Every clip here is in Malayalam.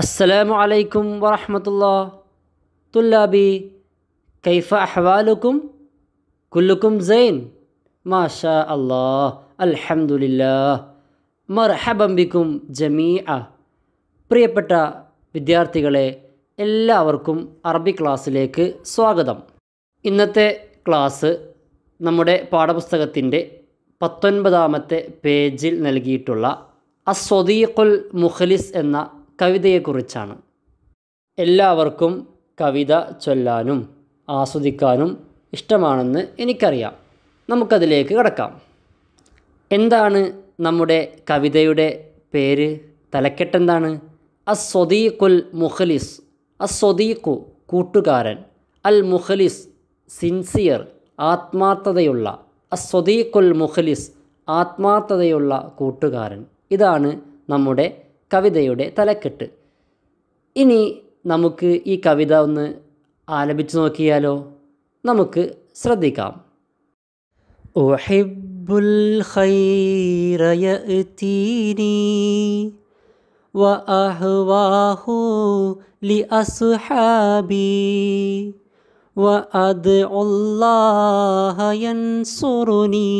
അസ്സലാമു അലൈക്കും വറഹമത്തുള്ള തുല്ലാബി കൈഫ അഹ്വാലുക്കും കുല്ലുക്കും സൈൻ മാഷാ അല്ലാ അൽഹമുല്ല മർഹബംബിക്കും ജമീ അ പ്രിയപ്പെട്ട വിദ്യാർത്ഥികളെ എല്ലാവർക്കും അറബി ക്ലാസ്സിലേക്ക് സ്വാഗതം ഇന്നത്തെ ക്ലാസ് നമ്മുടെ പാഠപുസ്തകത്തിൻ്റെ പത്തൊൻപതാമത്തെ പേജിൽ നൽകിയിട്ടുള്ള അസ്വദീഖുൽ മുഖലിസ് എന്ന കവിതയെക്കുറിച്ചാണ് എല്ലാവർക്കും കവിത ചൊല്ലാനും ആസ്വദിക്കാനും ഇഷ്ടമാണെന്ന് എനിക്കറിയാം നമുക്കതിലേക്ക് കടക്കാം എന്താണ് നമ്മുടെ കവിതയുടെ പേര് തലക്കെട്ടെന്താണ് അസ്വദീഖുൽ മുഖലിസ് അസ്വദീഖു കൂട്ടുകാരൻ അൽ മുഖലിസ് സിൻസിയർ ആത്മാർത്ഥതയുള്ള അസ്വദീഖുൽ മുഖലിസ് ആത്മാർത്ഥതയുള്ള കൂട്ടുകാരൻ ഇതാണ് നമ്മുടെ കവിതയുടെ തലക്കെട്ട് ഇനി നമുക്ക് ഈ കവിത ഒന്ന് ആലപിച്ചു നോക്കിയാലോ നമുക്ക് ശ്രദ്ധിക്കാം ഓഹെബുൽ وأهواه لأصحابي وأدعو الله ينصرني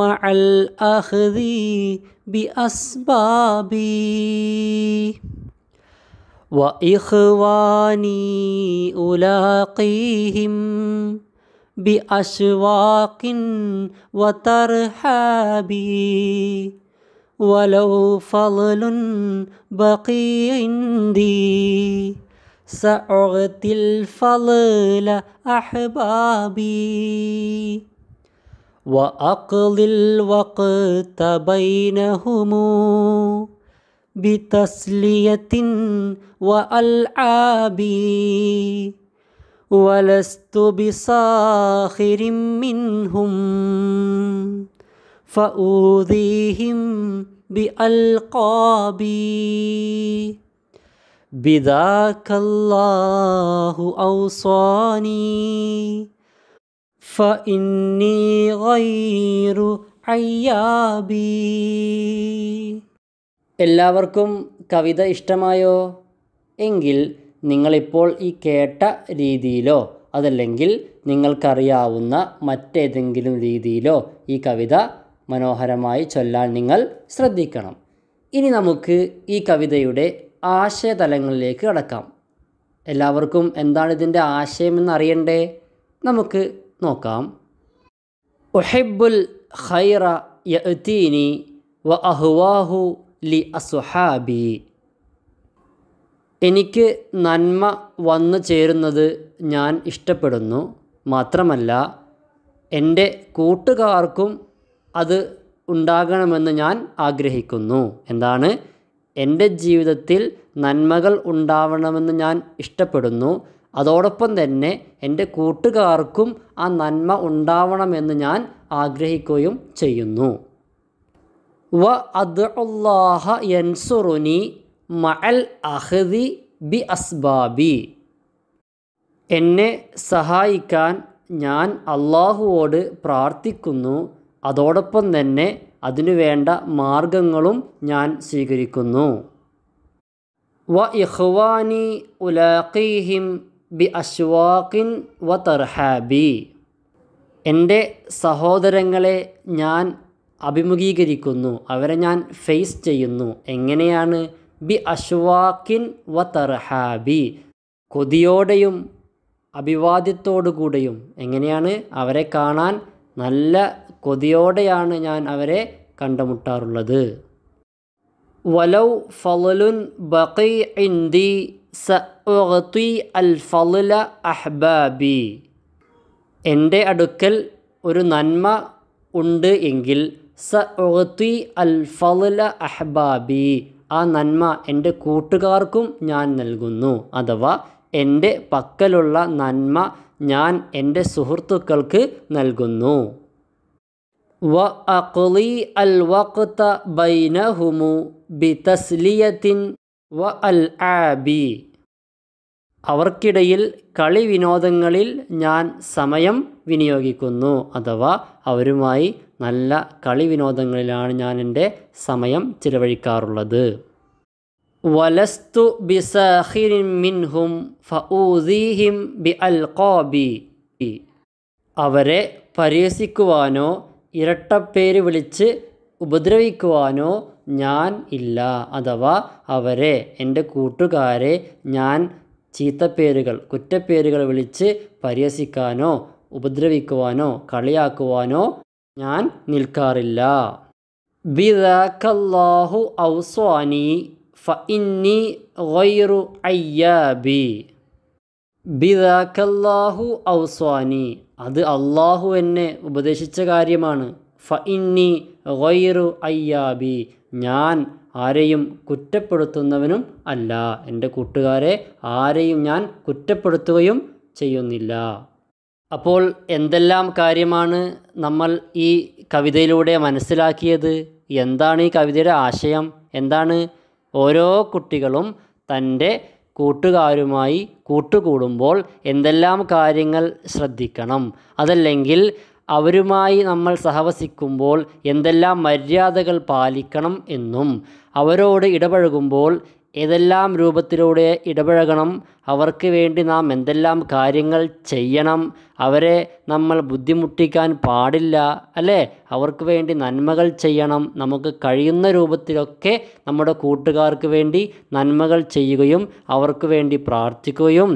مع الأخذ بأسبابي وإخواني ألاقيهم بأشواق وترحابي ولو فضل بقي عندي سأعطي الفضل أحبابي وأقضي الوقت بينهم بتسلية وألعاب ولست بساخر منهم فأوذيهم بألقابي بذاك الله أوصاني فإني غير അയ്യാബി എല്ലാവർക്കും കവിത ഇഷ്ടമായോ എങ്കിൽ നിങ്ങളിപ്പോൾ ഈ കേട്ട രീതിയിലോ അതല്ലെങ്കിൽ നിങ്ങൾക്കറിയാവുന്ന മറ്റേതെങ്കിലും രീതിയിലോ ഈ കവിത മനോഹരമായി ചൊല്ലാൻ നിങ്ങൾ ശ്രദ്ധിക്കണം ഇനി നമുക്ക് ഈ കവിതയുടെ ആശയതലങ്ങളിലേക്ക് കടക്കാം എല്ലാവർക്കും എന്താണ് ഇതിൻ്റെ ആശയമെന്ന് അറിയണ്ടേ നമുക്ക് നോക്കാം ഒഹെബുൽ ഖൈറ യഅ്തീനി വ അഹ്വാഹു ലി അസുഹാബി എനിക്ക് നന്മ വന്നു ചേരുന്നത് ഞാൻ ഇഷ്ടപ്പെടുന്നു മാത്രമല്ല എൻ്റെ കൂട്ടുകാർക്കും അത് ഉണ്ടാകണമെന്ന് ഞാൻ ആഗ്രഹിക്കുന്നു എന്താണ് എൻ്റെ ജീവിതത്തിൽ നന്മകൾ ഉണ്ടാവണമെന്ന് ഞാൻ ഇഷ്ടപ്പെടുന്നു അതോടൊപ്പം തന്നെ എൻ്റെ കൂട്ടുകാർക്കും ആ നന്മ ഉണ്ടാവണമെന്ന് ഞാൻ ആഗ്രഹിക്കുകയും ചെയ്യുന്നു വ അദ്ഹ യൻസുറുനി മഅൽ അഹദി ബി അസ്ബാബി എന്നെ സഹായിക്കാൻ ഞാൻ അള്ളാഹുവോട് പ്രാർത്ഥിക്കുന്നു അതോടൊപ്പം തന്നെ അതിനു വേണ്ട മാർഗങ്ങളും ഞാൻ സ്വീകരിക്കുന്നു വ ഇഹ്വാനി ഉലാഖിഹിം ബി അശ്വാഖിൻ വ തർഹാബി എൻ്റെ സഹോദരങ്ങളെ ഞാൻ അഭിമുഖീകരിക്കുന്നു അവരെ ഞാൻ ഫേസ് ചെയ്യുന്നു എങ്ങനെയാണ് ബി അശ്വാഖിൻ വ തർഹാബി കൊതിയോടെയും അഭിവാദ്യത്തോടുകൂടെയും എങ്ങനെയാണ് അവരെ കാണാൻ നല്ല കൊതിയോടെയാണ് ഞാൻ അവരെ കണ്ടുമുട്ടാറുള്ളത് വലൗ ഫലുൻ ബഖി ഇന്ദി സഅത്തി അൽ ഫല അഹ്ബാബി എൻ്റെ അടുക്കൽ ഒരു നന്മ ഉണ്ട് എങ്കിൽ സഅത്തി അൽ ഫല അഹ്ബാബി ആ നന്മ എൻ്റെ കൂട്ടുകാർക്കും ഞാൻ നൽകുന്നു അഥവാ എൻ്റെ പക്കലുള്ള നന്മ ഞാൻ എൻ്റെ സുഹൃത്തുക്കൾക്ക് നൽകുന്നു വ അക്ലി അൽ വക്ത ബൈനഹുമു ബി തസ്ലിയത്തിൻ വ അൽ ആബി അവർക്കിടയിൽ കളി വിനോദങ്ങളിൽ ഞാൻ സമയം വിനിയോഗിക്കുന്നു അഥവാ അവരുമായി നല്ല കളി വിനോദങ്ങളിലാണ് ഞാൻ എൻ്റെ സമയം ചിലവഴിക്കാറുള്ളത് വലസ്തു ബിസഹിൻ മിൻഹും ഫഊദീഹിം ബി അൽ കോബി അവരെ പരിഹസിക്കുവാനോ ഇരട്ടപ്പേര് വിളിച്ച് ഉപദ്രവിക്കുവാനോ ഞാൻ ഇല്ല അഥവാ അവരെ എൻ്റെ കൂട്ടുകാരെ ഞാൻ ചീത്തപ്പേരുകൾ കുറ്റപ്പേരുകൾ വിളിച്ച് പരിഹസിക്കാനോ ഉപദ്രവിക്കുവാനോ കളിയാക്കുവാനോ ഞാൻ നിൽക്കാറില്ല ബിദാഖല്ലാഹു ഔസ്വാനി ഫഇന്നി ഗൈറു അയ്യാബി ബിദാഖല്ലാഹു ഔസ്വാനി അത് അള്ളാഹു എന്നെ ഉപദേശിച്ച കാര്യമാണ് ഫ ഇന്നി ഗൊയ്റു അയ്യാബി ഞാൻ ആരെയും കുറ്റപ്പെടുത്തുന്നവനും അല്ല എൻ്റെ കൂട്ടുകാരെ ആരെയും ഞാൻ കുറ്റപ്പെടുത്തുകയും ചെയ്യുന്നില്ല അപ്പോൾ എന്തെല്ലാം കാര്യമാണ് നമ്മൾ ഈ കവിതയിലൂടെ മനസ്സിലാക്കിയത് എന്താണ് ഈ കവിതയുടെ ആശയം എന്താണ് ഓരോ കുട്ടികളും തൻ്റെ കൂട്ടുകാരുമായി കൂട്ടുകൂടുമ്പോൾ എന്തെല്ലാം കാര്യങ്ങൾ ശ്രദ്ധിക്കണം അതല്ലെങ്കിൽ അവരുമായി നമ്മൾ സഹവസിക്കുമ്പോൾ എന്തെല്ലാം മര്യാദകൾ പാലിക്കണം എന്നും അവരോട് ഇടപഴകുമ്പോൾ ഏതെല്ലാം രൂപത്തിലൂടെ ഇടപഴകണം അവർക്ക് വേണ്ടി നാം എന്തെല്ലാം കാര്യങ്ങൾ ചെയ്യണം അവരെ നമ്മൾ ബുദ്ധിമുട്ടിക്കാൻ പാടില്ല അല്ലേ അവർക്ക് വേണ്ടി നന്മകൾ ചെയ്യണം നമുക്ക് കഴിയുന്ന രൂപത്തിലൊക്കെ നമ്മുടെ കൂട്ടുകാർക്ക് വേണ്ടി നന്മകൾ ചെയ്യുകയും അവർക്ക് വേണ്ടി പ്രാർത്ഥിക്കുകയും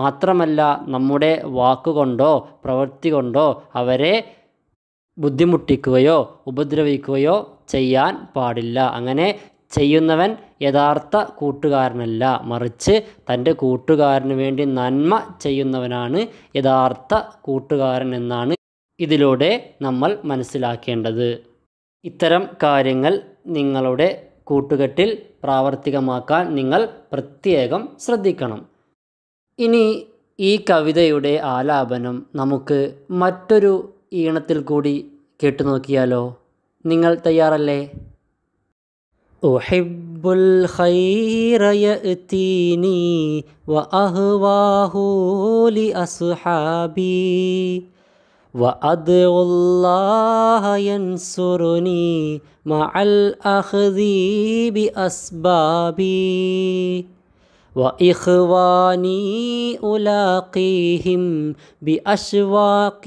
മാത്രമല്ല നമ്മുടെ വാക്കുകൊണ്ടോ പ്രവൃത്തി കൊണ്ടോ അവരെ ബുദ്ധിമുട്ടിക്കുകയോ ഉപദ്രവിക്കുകയോ ചെയ്യാൻ പാടില്ല അങ്ങനെ ചെയ്യുന്നവൻ യഥാർത്ഥ കൂട്ടുകാരനല്ല മറിച്ച് തൻ്റെ കൂട്ടുകാരന് വേണ്ടി നന്മ ചെയ്യുന്നവനാണ് യഥാർത്ഥ കൂട്ടുകാരൻ എന്നാണ് ഇതിലൂടെ നമ്മൾ മനസ്സിലാക്കേണ്ടത് ഇത്തരം കാര്യങ്ങൾ നിങ്ങളുടെ കൂട്ടുകെട്ടിൽ പ്രാവർത്തികമാക്കാൻ നിങ്ങൾ പ്രത്യേകം ശ്രദ്ധിക്കണം ഇനി ഈ കവിതയുടെ ആലാപനം നമുക്ക് മറ്റൊരു ഈണത്തിൽ കൂടി കേട്ടു നോക്കിയാലോ നിങ്ങൾ തയ്യാറല്ലേ ഉഹിബുൽ ഖൈറയഅ്തീനി വഅഹ്വാഹു ലി അസ്ഹാബി وأدعو الله ينصرني مع الأخذ بأسبابي وإخواني ألاقيهم بأشواق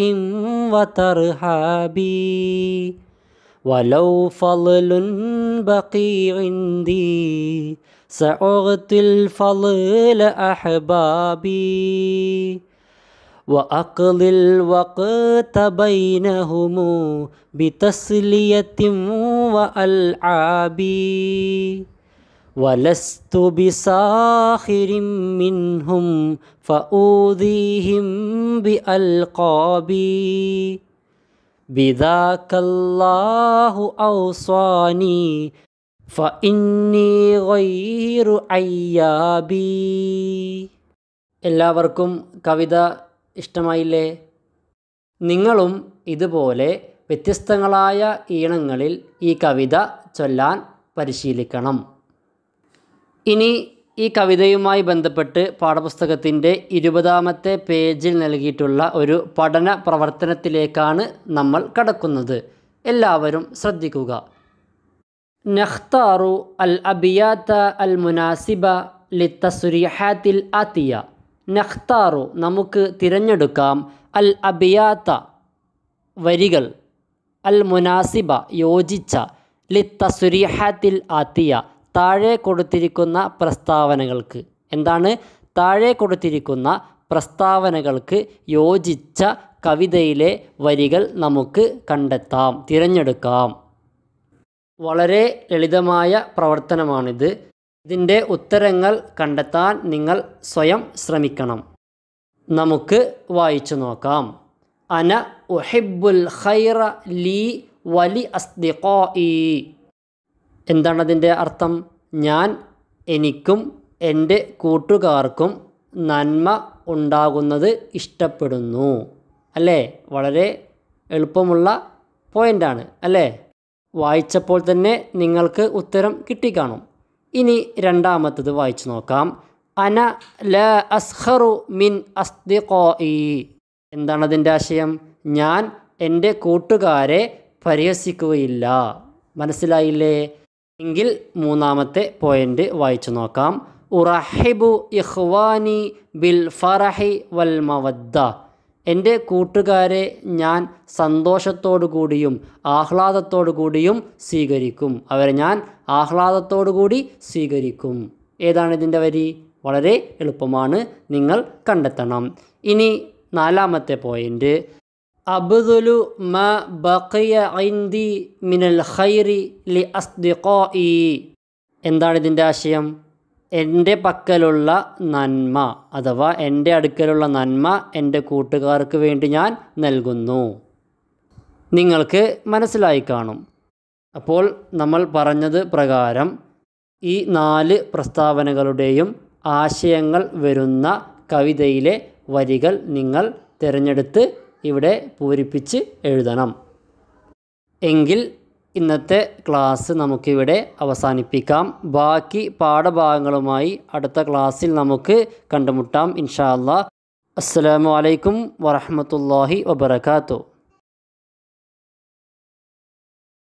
وترحابي ولو فضل بقي عندي سأعطي الفضل أحبابي وأقضي الوقت بينهم بتسلية وألعاب വലസ്തു ബിസാഹിരിം മിൻഹും ഫഊദീഹിം ബി ബിദാക്കല്ലാഹു ഔസ്വാനി ഫഇന്നി ഗൈറു അയ്യാബി എല്ലാവർക്കും കവിത ഇഷ്ടമായില്ലേ നിങ്ങളും ഇതുപോലെ വ്യത്യസ്തങ്ങളായ ഈണങ്ങളിൽ ഈ കവിത ചൊല്ലാൻ പരിശീലിക്കണം ഇനി ഈ കവിതയുമായി ബന്ധപ്പെട്ട് പാഠപുസ്തകത്തിൻ്റെ ഇരുപതാമത്തെ പേജിൽ നൽകിയിട്ടുള്ള ഒരു പഠന പ്രവർത്തനത്തിലേക്കാണ് നമ്മൾ കടക്കുന്നത് എല്ലാവരും ശ്രദ്ധിക്കുക നഹ്താറു അൽ അബിയാത്ത അൽ മുനാസിബ തസുരിഹാത്തിൽ ആത്തിയ നഹ്താറു നമുക്ക് തിരഞ്ഞെടുക്കാം അൽ അബിയാത്ത വരികൾ അൽ മുനാസിബ യോജിച്ച തസുരിഹാത്തിൽ ആത്തിയ താഴെ കൊടുത്തിരിക്കുന്ന പ്രസ്താവനകൾക്ക് എന്താണ് താഴെ കൊടുത്തിരിക്കുന്ന പ്രസ്താവനകൾക്ക് യോജിച്ച കവിതയിലെ വരികൾ നമുക്ക് കണ്ടെത്താം തിരഞ്ഞെടുക്കാം വളരെ ലളിതമായ പ്രവർത്തനമാണിത് ഇതിൻ്റെ ഉത്തരങ്ങൾ കണ്ടെത്താൻ നിങ്ങൾ സ്വയം ശ്രമിക്കണം നമുക്ക് വായിച്ചു നോക്കാം അന ഉഹിബുൽ ഖൈറ ലീ വലി അസ്ദിഖോ എന്താണതിൻ്റെ അർത്ഥം ഞാൻ എനിക്കും എൻ്റെ കൂട്ടുകാർക്കും നന്മ ഉണ്ടാകുന്നത് ഇഷ്ടപ്പെടുന്നു അല്ലേ വളരെ എളുപ്പമുള്ള പോയിൻ്റാണ് അല്ലേ വായിച്ചപ്പോൾ തന്നെ നിങ്ങൾക്ക് ഉത്തരം കിട്ടിക്കാണും ഇനി രണ്ടാമത്തത് വായിച്ചു നോക്കാം അന ല അസ്ഹറു മിൻ അസ്ദിഖോയി എന്താണ് അതിൻ്റെ ആശയം ഞാൻ എൻ്റെ കൂട്ടുകാരെ പരിഹസിക്കുകയില്ല മനസ്സിലായില്ലേ എങ്കിൽ മൂന്നാമത്തെ പോയിൻ്റ് വായിച്ചു നോക്കാം ഉറഹിബു ഇഹ്വാനി ബിൽ ഫറഹി വൽ മവദ്ദ എൻ്റെ കൂട്ടുകാരെ ഞാൻ സന്തോഷത്തോടു കൂടിയും ആഹ്ലാദത്തോടു കൂടിയും സ്വീകരിക്കും അവരെ ഞാൻ ആഹ്ലാദത്തോടു കൂടി സ്വീകരിക്കും ഏതാണ് ഇതിൻ്റെ വരി വളരെ എളുപ്പമാണ് നിങ്ങൾ കണ്ടെത്തണം ഇനി നാലാമത്തെ പോയിൻ്റ് അബ്ദുലു മ ബഖിയ ഐന്ദി മിനൽ ഖൈറി ലി അസ്ദിഖായി എന്താണ് ഇതിൻ്റെ ആശയം എൻ്റെ പക്കലുള്ള നന്മ അഥവാ എൻ്റെ അടുക്കലുള്ള നന്മ എൻ്റെ കൂട്ടുകാർക്ക് വേണ്ടി ഞാൻ നൽകുന്നു നിങ്ങൾക്ക് മനസ്സിലായി കാണും അപ്പോൾ നമ്മൾ പറഞ്ഞത് പ്രകാരം ഈ നാല് പ്രസ്താവനകളുടെയും ആശയങ്ങൾ വരുന്ന കവിതയിലെ വരികൾ നിങ്ങൾ തിരഞ്ഞെടുത്ത് ഇവിടെ പൂരിപ്പിച്ച് എഴുതണം എങ്കിൽ ഇന്നത്തെ ക്ലാസ് നമുക്കിവിടെ അവസാനിപ്പിക്കാം ബാക്കി പാഠഭാഗങ്ങളുമായി അടുത്ത ക്ലാസ്സിൽ നമുക്ക് കണ്ടുമുട്ടാം ഇൻഷാ അല്ലാ അസ്സാം വലൈക്കും വറഹമത്തല്ലാഹി വബർക്കാത്തു